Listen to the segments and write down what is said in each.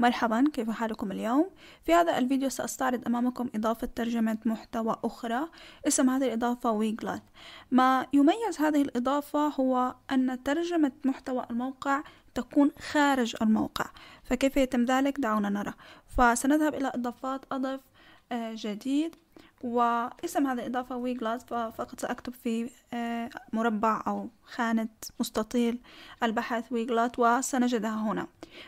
مرحبا كيف حالكم اليوم؟ في هذا الفيديو سأستعرض أمامكم إضافة ترجمة محتوى أخرى اسم هذه الإضافة ويجلات ما يميز هذه الإضافة هو أن ترجمة محتوى الموقع تكون خارج الموقع فكيف يتم ذلك؟ دعونا نرى فسنذهب إلى إضافات أضف آه، جديد واسم هذه الإضافة ويجلاس فقط سأكتب في آه، مربع أو خانة مستطيل البحث ويجلات وسنجدها هنا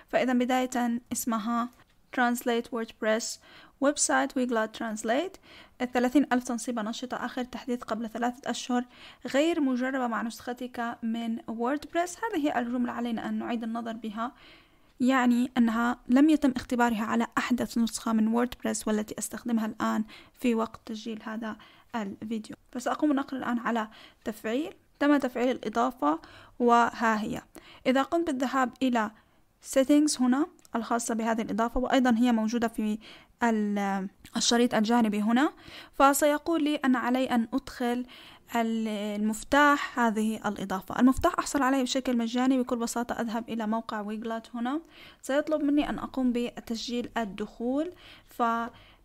فإذا بداية اسمها Translate WordPress ويب سايت ويجلات ترانسليت الثلاثين ألف تنصيبة نشطة آخر تحديث قبل ثلاثة أشهر غير مجربة مع نسختك من ووردبريس هذه الجملة علينا أن نعيد النظر بها يعني أنها لم يتم اختبارها على أحدث نسخة من ووردبريس والتي أستخدمها الآن في وقت تسجيل هذا الفيديو فسأقوم بالنقر الآن على تفعيل تم تفعيل الإضافة وها هي إذا قمت بالذهاب إلى settings هنا الخاصة بهذه الإضافة وأيضا هي موجودة في الشريط الجانبي هنا فسيقول لي أن علي أن أدخل المفتاح هذه الإضافة المفتاح أحصل عليه بشكل مجاني بكل بساطة أذهب إلى موقع ويجلات هنا سيطلب مني أن أقوم بتسجيل الدخول ف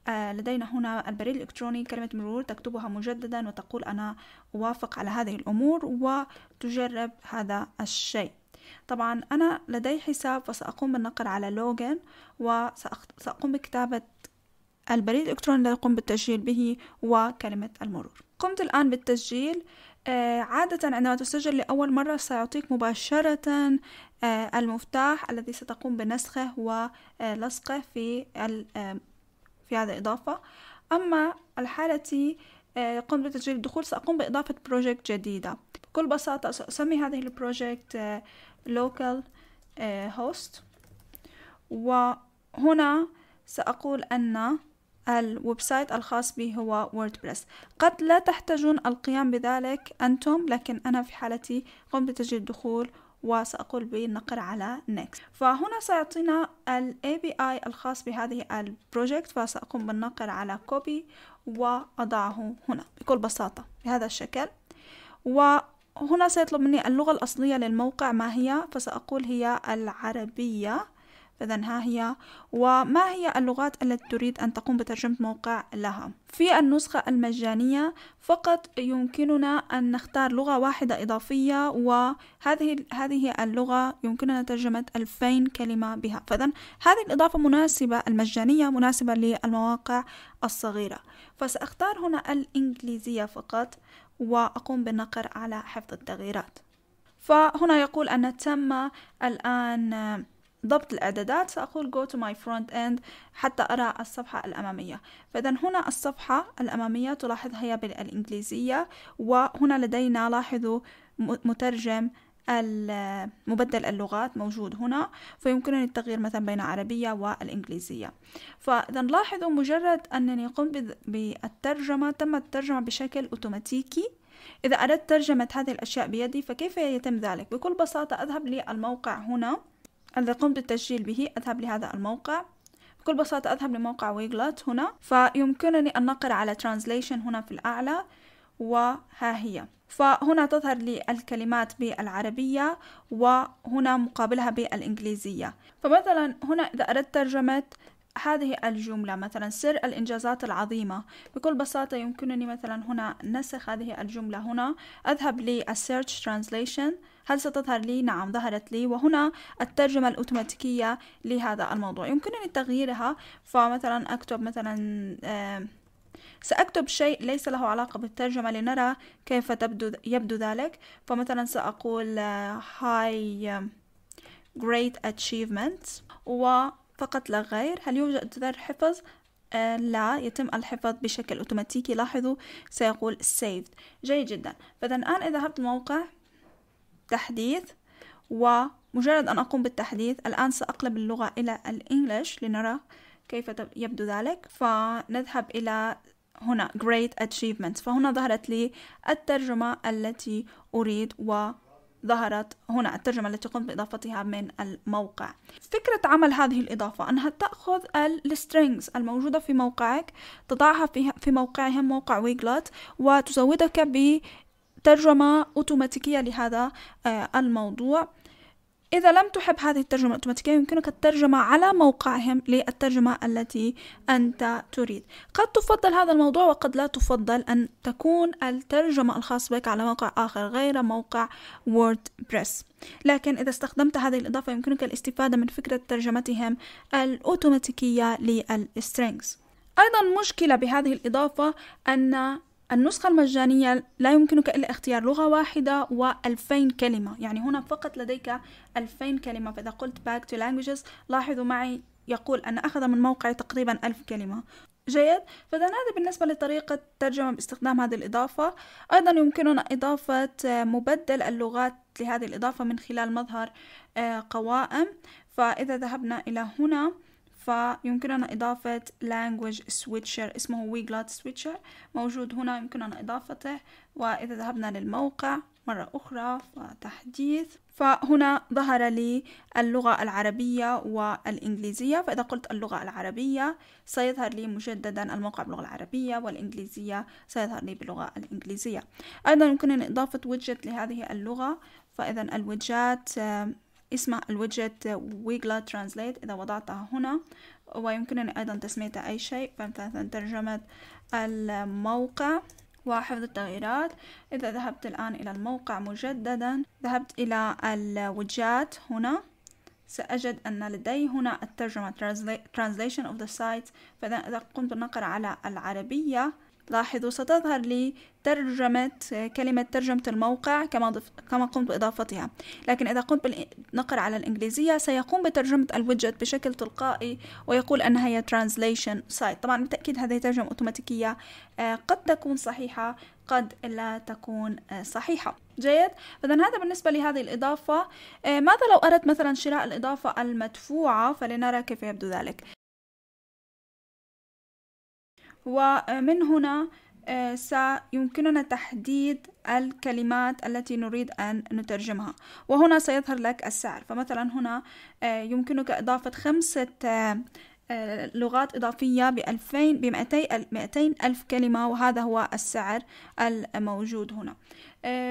آه، لدينا هنا البريد الإلكتروني كلمة مرور تكتبها مجددا وتقول أنا أوافق على هذه الأمور وتجرب هذا الشيء طبعا أنا لدي حساب فسأقوم بالنقر على لوجن وسأقوم بكتابة البريد الإلكتروني الذي قم بالتسجيل به وكلمة المرور قمت الآن بالتسجيل آه، عادة عندما تسجل لأول مرة سيعطيك مباشرة آه، المفتاح الذي ستقوم بنسخه ولصقه في آه، في هذا الإضافة أما الحالة قمت بتسجيل الدخول سأقوم بإضافة بروجكت جديدة بكل بساطة سأسمي هذه البروجكت local host وهنا سأقول أن الويب سايت الخاص بي هو ووردبريس قد لا تحتاجون القيام بذلك أنتم لكن أنا في حالتي قمت بتسجيل الدخول وسأقول بالنقر على next فهنا سيعطينا ال API الخاص بهذه البروجكت فسأقوم بالنقر على copy وأضعه هنا بكل بساطة بهذا الشكل وهنا سيطلب مني اللغة الأصلية للموقع ما هي فسأقول هي العربية إذا ها هي وما هي اللغات التي تريد أن تقوم بترجمة موقع لها في النسخة المجانية فقط يمكننا أن نختار لغة واحدة إضافية وهذه هذه اللغة يمكننا ترجمة 2000 كلمة بها فإذا هذه الإضافة مناسبة المجانية مناسبة للمواقع الصغيرة فسأختار هنا الإنجليزية فقط وأقوم بالنقر على حفظ التغييرات فهنا يقول أن تم الآن ضبط الإعدادات سأقول go to my front end حتى أرى الصفحة الأمامية فإذا هنا الصفحة الأمامية تلاحظ هي بالإنجليزية وهنا لدينا لاحظوا مترجم مبدل اللغات موجود هنا فيمكنني التغيير مثلا بين العربية والإنجليزية فإذا لاحظوا مجرد أنني قمت بالترجمة تم الترجمة بشكل أوتوماتيكي إذا أردت ترجمة هذه الأشياء بيدي فكيف يتم ذلك؟ بكل بساطة أذهب للموقع هنا إذا قمت بالتسجيل به أذهب لهذا الموقع بكل بساطة أذهب لموقع ويغلوت هنا فيمكنني النقر على translation هنا في الأعلى وها هي فهنا تظهر لي الكلمات بالعربية وهنا مقابلها بالإنجليزية فمثلا هنا إذا أردت ترجمة هذه الجملة مثلا سر الإنجازات العظيمة بكل بساطة يمكنني مثلا هنا نسخ هذه الجملة هنا أذهب Search Translation هل ستظهر لي؟ نعم ظهرت لي وهنا الترجمة الأوتوماتيكية لهذا الموضوع يمكنني تغييرها فمثلا أكتب مثلا سأكتب شيء ليس له علاقة بالترجمة لنرى كيف تبدو يبدو ذلك فمثلا سأقول هاي آه، great achievements و فقط لا غير هل يوجد زر حفظ آه لا يتم الحفظ بشكل أوتوماتيكي لاحظوا سيقول saved جيد جدا فإذا الآن إذا ذهبت موقع تحديث ومجرد أن أقوم بالتحديث الآن سأقلب اللغة إلى الإنجليش لنرى كيف يبدو ذلك فنذهب إلى هنا Great Achievements فهنا ظهرت لي الترجمة التي أريد و ظهرت هنا الترجمة التي قمت بإضافتها من الموقع فكرة عمل هذه الإضافة أنها تأخذ السترينجز الموجودة في موقعك تضعها في, في موقعهم موقع ويجلت وتزودك بترجمة أوتوماتيكية لهذا آه، الموضوع إذا لم تحب هذه الترجمة الأوتوماتيكية يمكنك الترجمة على موقعهم للترجمة التي أنت تريد قد تفضل هذا الموضوع وقد لا تفضل أن تكون الترجمة الخاص بك على موقع آخر غير موقع ووردبريس لكن إذا استخدمت هذه الإضافة يمكنك الاستفادة من فكرة ترجمتهم الأوتوماتيكية للسترينجز أيضا مشكلة بهذه الإضافة أن النسخة المجانية لا يمكنك إلا اختيار لغة واحدة و2000 كلمة يعني هنا فقط لديك 2000 كلمة فإذا قلت back to languages لاحظوا معي يقول أن أخذ من موقعي تقريبا ألف كلمة جيد فإذا هذا بالنسبة لطريقة ترجمة باستخدام هذه الإضافة أيضا يمكننا إضافة مبدل اللغات لهذه الإضافة من خلال مظهر آه، قوائم فإذا ذهبنا إلى هنا فيمكننا إضافة language switcher اسمه ويجلات switcher موجود هنا يمكننا إضافته وإذا ذهبنا للموقع مرة أخرى فتحديث فهنا ظهر لي اللغة العربية والإنجليزية فإذا قلت اللغة العربية سيظهر لي مجددا الموقع باللغة العربية والإنجليزية سيظهر لي باللغة الإنجليزية أيضا يمكننا إضافة ويدجت لهذه اللغة فإذا الويدجات اسم الويدجت ويجلا ترانزليت إذا وضعتها هنا ويمكنني أيضا تسميتها أي شيء فمثلا ترجمة الموقع وحفظ التغييرات إذا ذهبت الآن إلى الموقع مجددا ذهبت إلى الوجات هنا سأجد أن لدي هنا الترجمة translation of the site فإذا إذا قمت بالنقر على العربية لاحظوا ستظهر لي ترجمة كلمة ترجمة الموقع كما, كما قمت بإضافتها لكن إذا قمت بالنقر على الإنجليزية سيقوم بترجمة الويدجت بشكل تلقائي ويقول أنها هي translation site طبعا بالتأكيد هذه ترجمة أوتوماتيكية آه، قد تكون صحيحة قد لا تكون آه، صحيحة جيد فإذا هذا بالنسبة لهذه الإضافة آه، ماذا لو أردت مثلا شراء الإضافة المدفوعة فلنرى كيف يبدو ذلك ومن هنا آه، سيمكننا تحديد الكلمات التي نريد أن نترجمها وهنا سيظهر لك السعر فمثلا هنا آه، يمكنك إضافة خمسة آه، لغات إضافية بألفين بمئتي ألف كلمة وهذا هو السعر الموجود هنا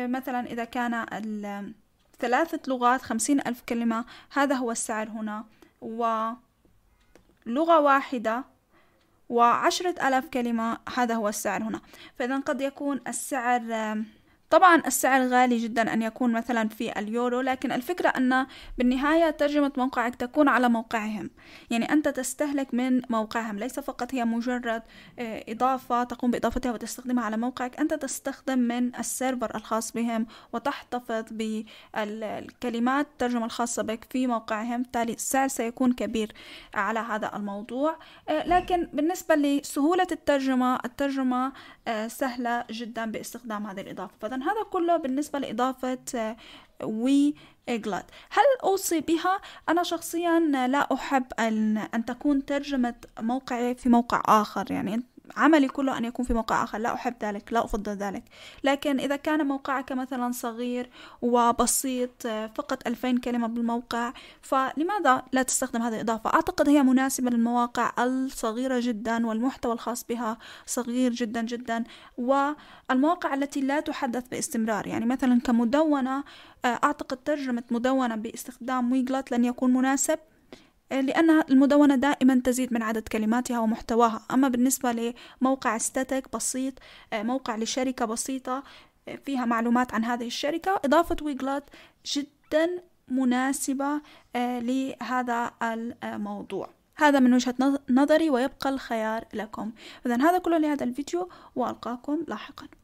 مثلا إذا كان ثلاثة لغات خمسين ألف كلمة هذا هو السعر هنا ولغة واحدة وعشرة ألاف كلمة هذا هو السعر هنا فإذا قد يكون السعر طبعا السعر غالي جدا أن يكون مثلا في اليورو لكن الفكرة أن بالنهاية ترجمة موقعك تكون على موقعهم يعني أنت تستهلك من موقعهم ليس فقط هي مجرد آه، إضافة تقوم بإضافتها وتستخدمها على موقعك أنت تستخدم من السيرفر الخاص بهم وتحتفظ بالكلمات الترجمة الخاصة بك في موقعهم بالتالي السعر سيكون كبير على هذا الموضوع آه، لكن بالنسبة لسهولة الترجمة الترجمة آه، سهلة جدا باستخدام هذه الإضافة هذا كله بالنسبة لإضافة آه، وي إجلاد آه، هل أوصي بها؟ أنا شخصيا لا أحب أن, أن تكون ترجمة موقعي في موقع آخر يعني عملي كله أن يكون في موقع آخر لا أحب ذلك لا أفضل ذلك لكن إذا كان موقعك مثلا صغير وبسيط آه، فقط 2000 كلمة بالموقع فلماذا لا تستخدم هذه الإضافة أعتقد هي مناسبة للمواقع الصغيرة جدا والمحتوى الخاص بها صغير جدا جدا والمواقع التي لا تحدث باستمرار يعني مثلا كمدونة آه، أعتقد ترجمة مدونة باستخدام ويجلت لن يكون مناسب آه، لأن المدونة دائما تزيد من عدد كلماتها ومحتواها أما بالنسبة لموقع ستاتيك بسيط آه، موقع لشركة بسيطة آه، فيها معلومات عن هذه الشركة إضافة ويجلات جدا مناسبة لهذا الموضوع هذا من وجهة نظري ويبقى الخيار لكم إذا هذا كله لهذا الفيديو وألقاكم لاحقاً